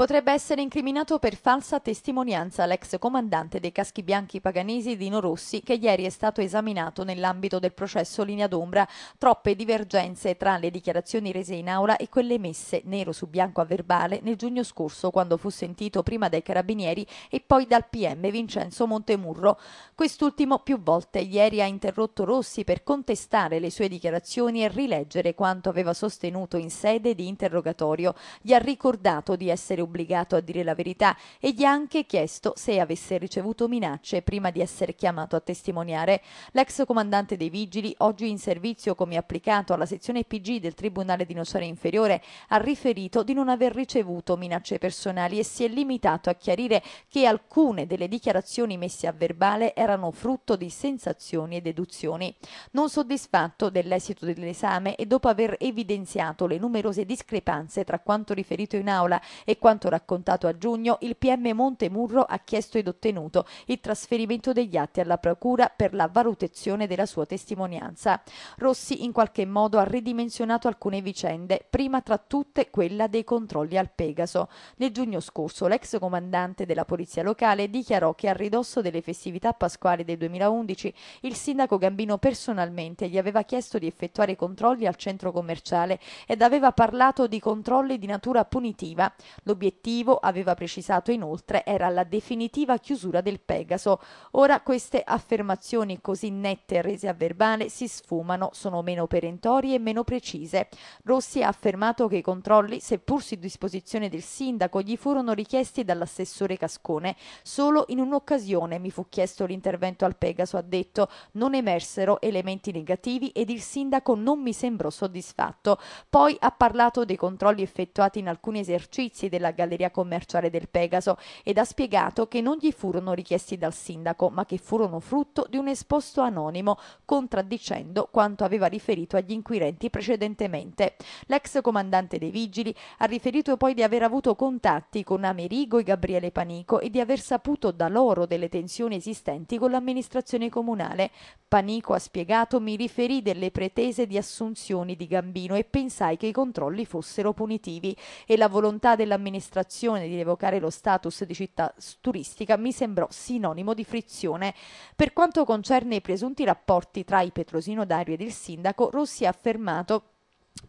Potrebbe essere incriminato per falsa testimonianza l'ex comandante dei caschi bianchi paganesi Dino Rossi che ieri è stato esaminato nell'ambito del processo Linea d'Ombra. Troppe divergenze tra le dichiarazioni rese in aula e quelle messe nero su bianco a verbale nel giugno scorso quando fu sentito prima dai carabinieri e poi dal PM Vincenzo Montemurro. Quest'ultimo più volte ieri ha interrotto Rossi per contestare le sue dichiarazioni e rileggere quanto aveva sostenuto in sede di interrogatorio. Gli ha ricordato di essere obbligato a dire la verità e gli ha anche chiesto se avesse ricevuto minacce prima di essere chiamato a testimoniare. L'ex comandante dei vigili, oggi in servizio come applicato alla sezione PG del Tribunale di Nocera Inferiore, ha riferito di non aver ricevuto minacce personali e si è limitato a chiarire che alcune delle dichiarazioni messe a verbale erano frutto di sensazioni e deduzioni. Non soddisfatto dell'esito dell'esame e dopo aver evidenziato le numerose discrepanze tra quanto riferito in aula e quanto quanto raccontato a giugno, il PM Monte Murro ha chiesto ed ottenuto il trasferimento degli atti alla Procura per la valutazione della sua testimonianza. Rossi in qualche modo ha ridimensionato alcune vicende, prima tra tutte quella dei controlli al Pegaso. Nel giugno scorso l'ex comandante della Polizia Locale dichiarò che a ridosso delle festività pasquali del 2011 il sindaco Gambino personalmente gli aveva chiesto di effettuare controlli al centro commerciale ed aveva parlato di controlli di natura punitiva. L'obiettivo L'obiettivo, aveva precisato inoltre, era la definitiva chiusura del Pegaso. Ora queste affermazioni così nette rese a verbale si sfumano, sono meno perentorie e meno precise. Rossi ha affermato che i controlli, seppur su disposizione del sindaco, gli furono richiesti dall'assessore Cascone. Solo in un'occasione mi fu chiesto l'intervento al Pegaso, ha detto, non emersero elementi negativi ed il sindaco non mi sembrò soddisfatto. Poi ha parlato dei controlli effettuati in alcuni esercizi della galleria commerciale del Pegaso ed ha spiegato che non gli furono richiesti dal sindaco, ma che furono frutto di un esposto anonimo, contraddicendo quanto aveva riferito agli inquirenti precedentemente. L'ex comandante dei vigili ha riferito poi di aver avuto contatti con Amerigo e Gabriele Panico e di aver saputo da loro delle tensioni esistenti con l'amministrazione comunale. Panico ha spiegato mi riferì delle pretese di assunzioni di Gambino e pensai che i controlli fossero punitivi e la volontà dell'amministrazione amministrazione di revocare lo status di città turistica mi sembrò sinonimo di frizione. Per quanto concerne i presunti rapporti tra i Petrosino Dario ed il sindaco, Rossi ha affermato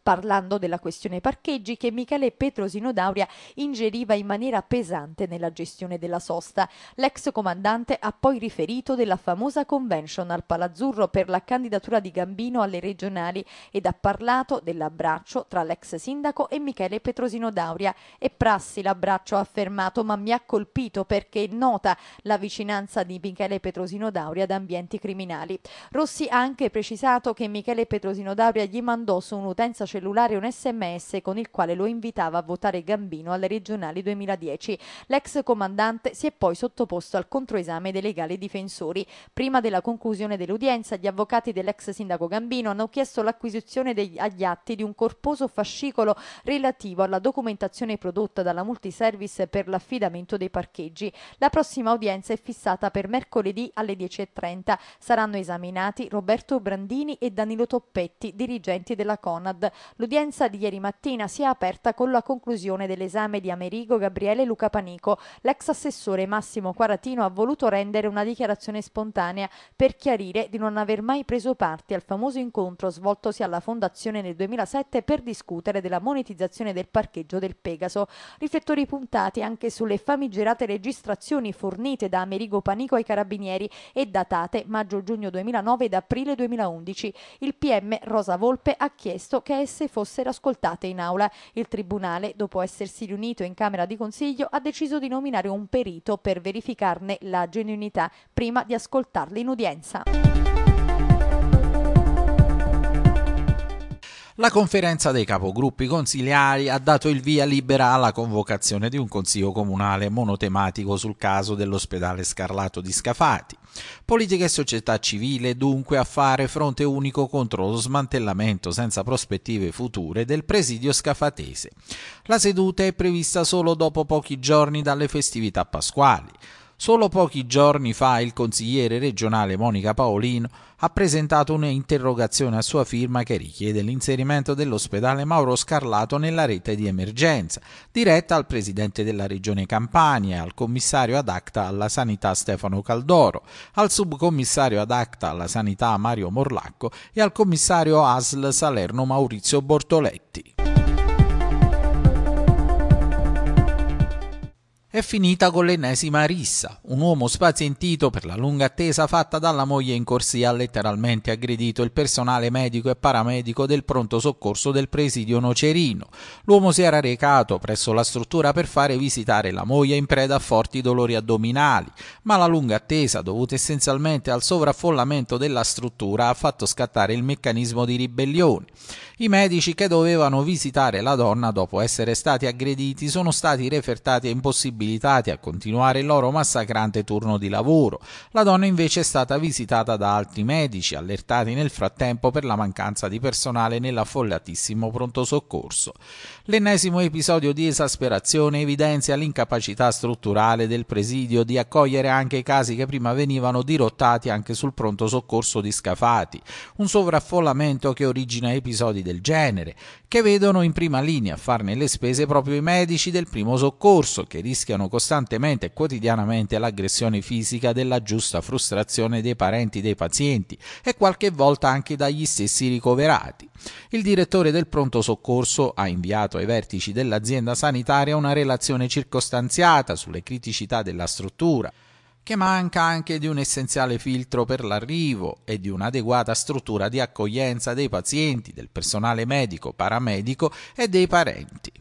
parlando della questione parcheggi che Michele Petrosino Dauria ingeriva in maniera pesante nella gestione della sosta. L'ex comandante ha poi riferito della famosa convention al Palazzurro per la candidatura di Gambino alle regionali ed ha parlato dell'abbraccio tra l'ex sindaco e Michele Petrosino Dauria. È prassi l'abbraccio ha affermato ma mi ha colpito perché nota la vicinanza di Michele Petrosino Dauria ad ambienti criminali. Rossi ha anche precisato che Michele Petrosino Dauria gli mandò su un'utenza messa cellulare un sms con il quale lo invitava a votare Gambino alle regionali 2010. L'ex comandante si è poi sottoposto al controesame dei legali difensori. Prima della conclusione dell'udienza, gli avvocati dell'ex sindaco Gambino hanno chiesto l'acquisizione agli atti di un corposo fascicolo relativo alla documentazione prodotta dalla multiservice per l'affidamento dei parcheggi. La prossima udienza è fissata per mercoledì alle 10.30. Saranno esaminati Roberto Brandini e Danilo Toppetti, dirigenti della CONAD. Riad. L'udienza di ieri mattina si è aperta con la conclusione dell'esame di Amerigo Gabriele Luca Panico. L'ex assessore Massimo Quaratino ha voluto rendere una dichiarazione spontanea per chiarire di non aver mai preso parte al famoso incontro svoltosi alla Fondazione nel 2007 per discutere della monetizzazione del parcheggio del Pegaso. Riflettori puntati anche sulle famigerate registrazioni fornite da Amerigo Panico ai carabinieri e datate maggio-giugno 2009 ed aprile 2011. Il PM Rosa Volpe ha chiesto che che esse fossero ascoltate in aula. Il Tribunale, dopo essersi riunito in Camera di Consiglio, ha deciso di nominare un perito per verificarne la genuinità prima di ascoltarle in udienza. La conferenza dei capogruppi consiliari ha dato il via libera alla convocazione di un consiglio comunale monotematico sul caso dell'ospedale Scarlato di Scafati. Politica e società civile dunque a fare fronte unico contro lo smantellamento senza prospettive future del presidio scafatese. La seduta è prevista solo dopo pochi giorni dalle festività pasquali. Solo pochi giorni fa il consigliere regionale Monica Paolino ha presentato un'interrogazione a sua firma che richiede l'inserimento dell'ospedale Mauro Scarlato nella rete di emergenza, diretta al presidente della regione Campania, al commissario ad acta alla sanità Stefano Caldoro, al subcommissario ad acta alla sanità Mario Morlacco e al commissario ASL Salerno Maurizio Bortoletti. è finita con l'ennesima rissa. Un uomo spazientito per la lunga attesa fatta dalla moglie in corsia ha letteralmente aggredito il personale medico e paramedico del pronto soccorso del presidio Nocerino. L'uomo si era recato presso la struttura per fare visitare la moglie in preda a forti dolori addominali, ma la lunga attesa, dovuta essenzialmente al sovraffollamento della struttura, ha fatto scattare il meccanismo di ribellione. I medici che dovevano visitare la donna dopo essere stati aggrediti sono stati refertati a impossibili abilitati a continuare il loro massacrante turno di lavoro. La donna invece è stata visitata da altri medici, allertati nel frattempo per la mancanza di personale nell'affollatissimo pronto soccorso. L'ennesimo episodio di esasperazione evidenzia l'incapacità strutturale del presidio di accogliere anche i casi che prima venivano dirottati anche sul pronto soccorso di Scafati, un sovraffollamento che origina episodi del genere, che vedono in prima linea farne le spese proprio i medici del primo soccorso, che rischiano costantemente e quotidianamente l'aggressione fisica della giusta frustrazione dei parenti dei pazienti e qualche volta anche dagli stessi ricoverati. Il direttore del pronto soccorso ha inviato ai vertici dell'azienda sanitaria una relazione circostanziata sulle criticità della struttura che manca anche di un essenziale filtro per l'arrivo e di un'adeguata struttura di accoglienza dei pazienti, del personale medico, paramedico e dei parenti.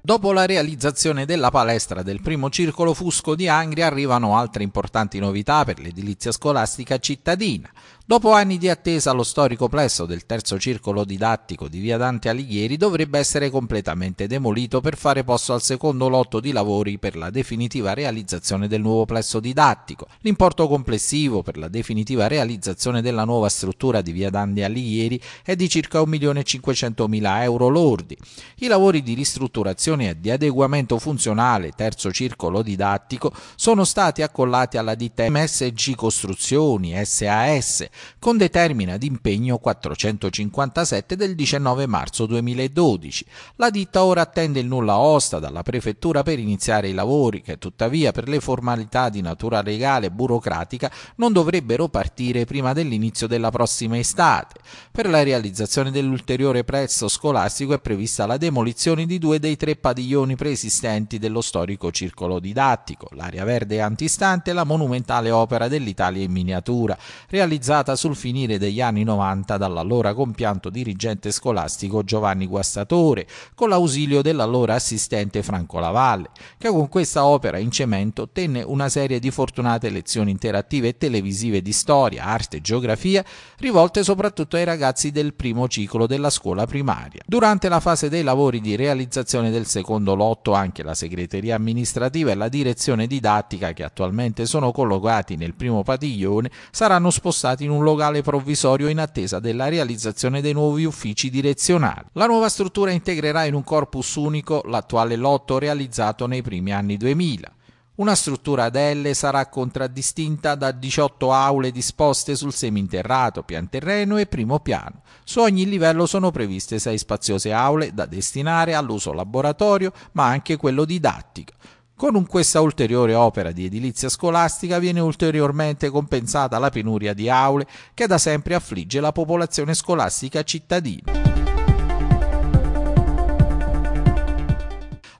Dopo la realizzazione della palestra del primo circolo Fusco di Angri arrivano altre importanti novità per l'edilizia scolastica cittadina, Dopo anni di attesa, lo storico plesso del terzo circolo didattico di via Dante Alighieri dovrebbe essere completamente demolito per fare posto al secondo lotto di lavori per la definitiva realizzazione del nuovo plesso didattico. L'importo complessivo per la definitiva realizzazione della nuova struttura di via Dante Alighieri è di circa 1.500.000 euro lordi. I lavori di ristrutturazione e di adeguamento funzionale terzo circolo didattico sono stati accollati alla ditta MSG Costruzioni SAS con determina d'impegno 457 del 19 marzo 2012. La ditta ora attende il nulla osta dalla prefettura per iniziare i lavori che tuttavia per le formalità di natura legale e burocratica non dovrebbero partire prima dell'inizio della prossima estate. Per la realizzazione dell'ulteriore prezzo scolastico è prevista la demolizione di due dei tre padiglioni preesistenti dello storico circolo didattico, l'area verde antistante e la monumentale opera dell'Italia in miniatura, realizzata fondata sul finire degli anni 90 dall'allora compianto dirigente scolastico Giovanni Guastatore, con l'ausilio dell'allora assistente Franco Lavalle, che con questa opera in cemento tenne una serie di fortunate lezioni interattive e televisive di storia, arte e geografia, rivolte soprattutto ai ragazzi del primo ciclo della scuola primaria. Durante la fase dei lavori di realizzazione del secondo lotto anche la segreteria amministrativa e la direzione didattica, che attualmente sono collocati nel primo padiglione, saranno spostati in un un locale provvisorio in attesa della realizzazione dei nuovi uffici direzionali. La nuova struttura integrerà in un corpus unico l'attuale lotto realizzato nei primi anni 2000. Una struttura ad L sarà contraddistinta da 18 aule disposte sul seminterrato, pian terreno e primo piano. Su ogni livello sono previste sei spaziose aule da destinare all'uso laboratorio, ma anche quello didattico. Con questa ulteriore opera di edilizia scolastica viene ulteriormente compensata la penuria di aule che da sempre affligge la popolazione scolastica cittadina.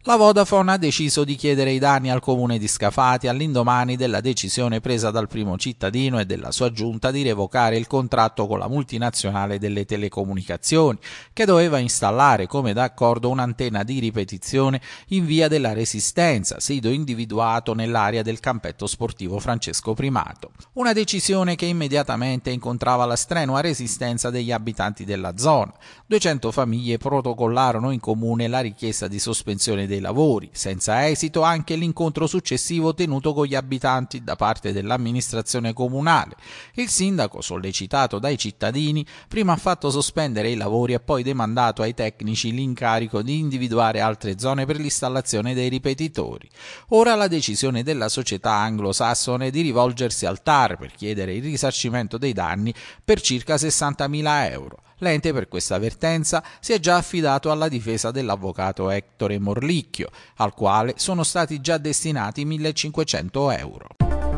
la Vodafone ha deciso di chiedere i danni al comune di Scafati all'indomani della decisione presa dal primo cittadino e della sua giunta di revocare il contratto con la multinazionale delle telecomunicazioni, che doveva installare come d'accordo un'antenna di ripetizione in via della Resistenza, sito individuato nell'area del campetto sportivo Francesco Primato. Una decisione che immediatamente incontrava la strenua resistenza degli abitanti della zona. 200 famiglie protocollarono in comune la richiesta di sospensione dei dei lavori, senza esito anche l'incontro successivo tenuto con gli abitanti da parte dell'amministrazione comunale. Il sindaco, sollecitato dai cittadini, prima ha fatto sospendere i lavori e poi demandato ai tecnici l'incarico di individuare altre zone per l'installazione dei ripetitori. Ora la decisione della società anglosassone di rivolgersi al TAR per chiedere il risarcimento dei danni per circa 60.000 euro. L'ente per questa avvertenza si è già affidato alla difesa dell'avvocato Ettore Morlì, Picchio, al quale sono stati già destinati 1500 euro.